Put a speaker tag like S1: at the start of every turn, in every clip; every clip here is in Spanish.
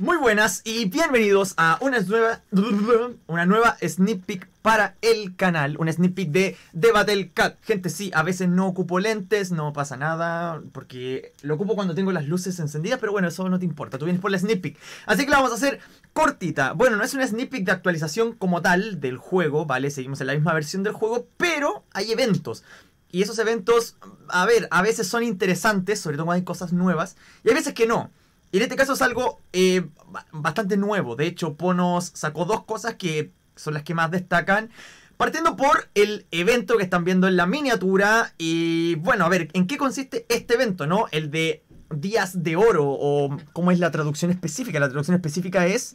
S1: Muy buenas y bienvenidos a una nueva, una nueva sneak para el canal. Una snippet de de, Battle Cat Gente, sí, a veces no ocupo lentes, no pasa nada, porque lo ocupo cuando tengo las luces encendidas, pero bueno, eso no te importa, tú vienes por la snippet Así que la vamos a hacer cortita. Bueno, no es una snippet de actualización como tal del juego, ¿vale? Seguimos en la misma versión del juego, pero hay eventos. Y esos eventos, a ver, a veces son interesantes, sobre todo cuando hay cosas nuevas, y hay veces que no. Y en este caso es algo eh, bastante nuevo. De hecho, Ponos sacó dos cosas que son las que más destacan. Partiendo por el evento que están viendo en la miniatura. Y bueno, a ver, ¿en qué consiste este evento, no? El de Días de Oro, o cómo es la traducción específica. La traducción específica es.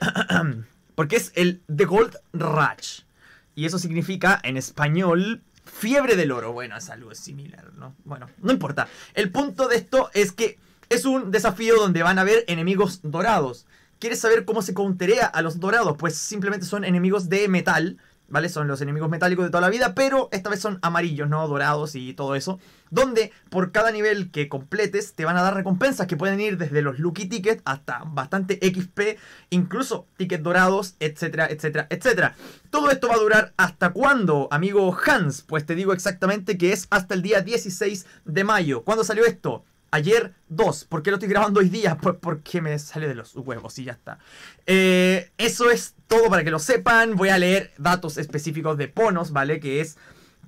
S1: porque es el The Gold Rush. Y eso significa en español. Fiebre del oro. Bueno, es algo similar, ¿no? Bueno, no importa. El punto de esto es que es un desafío donde van a haber enemigos dorados. ¿Quieres saber cómo se counterea a los dorados? Pues simplemente son enemigos de metal, ¿vale? Son los enemigos metálicos de toda la vida, pero esta vez son amarillos, ¿no? Dorados y todo eso. Donde por cada nivel que completes te van a dar recompensas que pueden ir desde los Lucky Tickets hasta bastante XP, incluso tickets dorados, etcétera, etcétera, etcétera. Todo esto va a durar hasta cuándo, amigo Hans? Pues te digo exactamente que es hasta el día 16 de mayo. ¿Cuándo salió esto? Ayer dos. ¿Por qué lo estoy grabando hoy día? Pues porque me sale de los huevos y ya está. Eh, eso es todo para que lo sepan. Voy a leer datos específicos de Ponos, ¿vale? Que es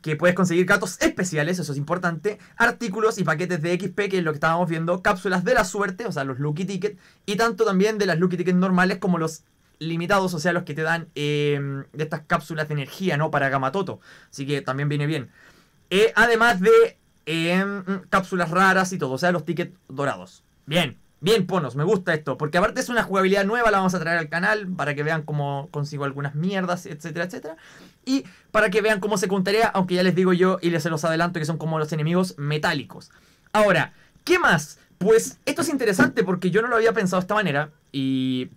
S1: que puedes conseguir gatos especiales, eso es importante, artículos y paquetes de XP, que es lo que estábamos viendo, cápsulas de la suerte, o sea, los Lucky Tickets y tanto también de las Lucky Tickets normales como los limitados, o sea, los que te dan em, De estas cápsulas de energía, ¿no? Para Gamatoto. Así que también viene bien. Eh, además de en em, mm, cápsulas raras y todo, o sea, los tickets dorados. Bien, bien ponos, me gusta esto, porque aparte es una jugabilidad nueva, la vamos a traer al canal para que vean cómo consigo algunas mierdas, etcétera, etcétera. Y para que vean cómo se contaría, aunque ya les digo yo y les los adelanto que son como los enemigos metálicos. Ahora, ¿qué más? Pues esto es interesante porque yo no lo había pensado de esta manera y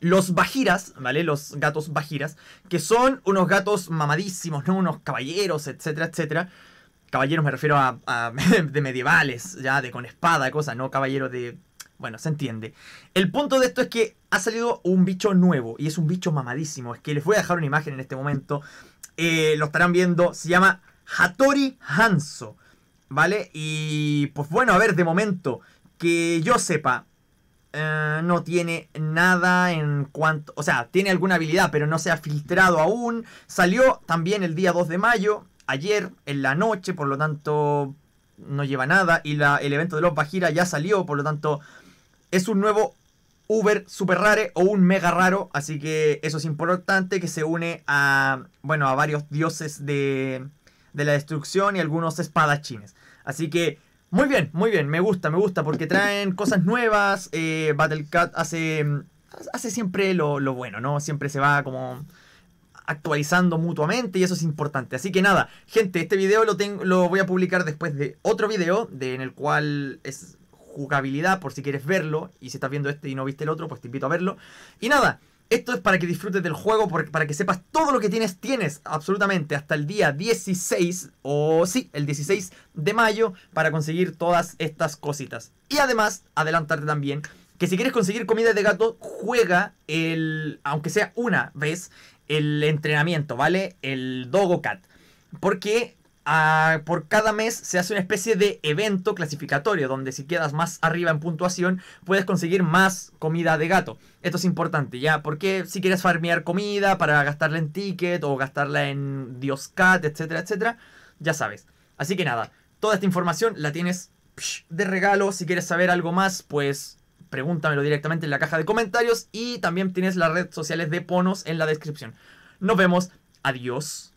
S1: los bajiras, ¿vale? Los gatos bajiras, que son unos gatos mamadísimos, ¿no? Unos caballeros, etcétera, etcétera caballeros me refiero a, de medievales, ya, de con espada, cosas, no caballeros de... Bueno, se entiende. El punto de esto es que ha salido un bicho nuevo y es un bicho mamadísimo. Es que les voy a dejar una imagen en este momento. Eh, lo estarán viendo. Se llama Hattori Hanzo. ¿Vale? Y pues bueno, a ver, de momento, que yo sepa, eh, no tiene nada en cuanto... O sea, tiene alguna habilidad, pero no se ha filtrado aún. Salió también el día 2 de mayo ayer en la noche, por lo tanto no lleva nada. Y la, el evento de los Bajira ya salió, por lo tanto es un nuevo Uber super rare o un mega raro. Así que eso es importante, que se une a, bueno, a varios dioses de, de la destrucción y algunos espadachines. Así que... Muy bien, muy bien, me gusta, me gusta, porque traen cosas nuevas. Eh, Battle Cat hace, hace siempre lo, lo bueno, ¿no? Siempre se va como actualizando mutuamente y eso es importante. Así que nada, gente, este video lo, tengo, lo voy a publicar después de otro video de, en el cual es jugabilidad por si quieres verlo y si estás viendo este y no viste el otro, pues te invito a verlo. Y nada, esto es para que disfrutes del juego, para que sepas todo lo que tienes, tienes absolutamente hasta el día 16, o sí, el 16 de mayo, para conseguir todas estas cositas. Y además, adelantarte también que si quieres conseguir comida de gato, juega el, aunque sea una vez, el entrenamiento, ¿vale? El Dogo Cat. Porque ah, por cada mes se hace una especie de evento clasificatorio donde si quedas más arriba en puntuación puedes conseguir más comida de gato. Esto es importante ya, porque si quieres farmear comida para gastarla en ticket o gastarla en dios cat etcétera, etcétera, ya sabes. Así que nada, toda esta información la tienes de regalo. Si quieres saber algo más, pues pregúntamelo directamente en la caja de comentarios y también tienes las redes sociales de Ponos en la descripción. Nos vemos. Adiós.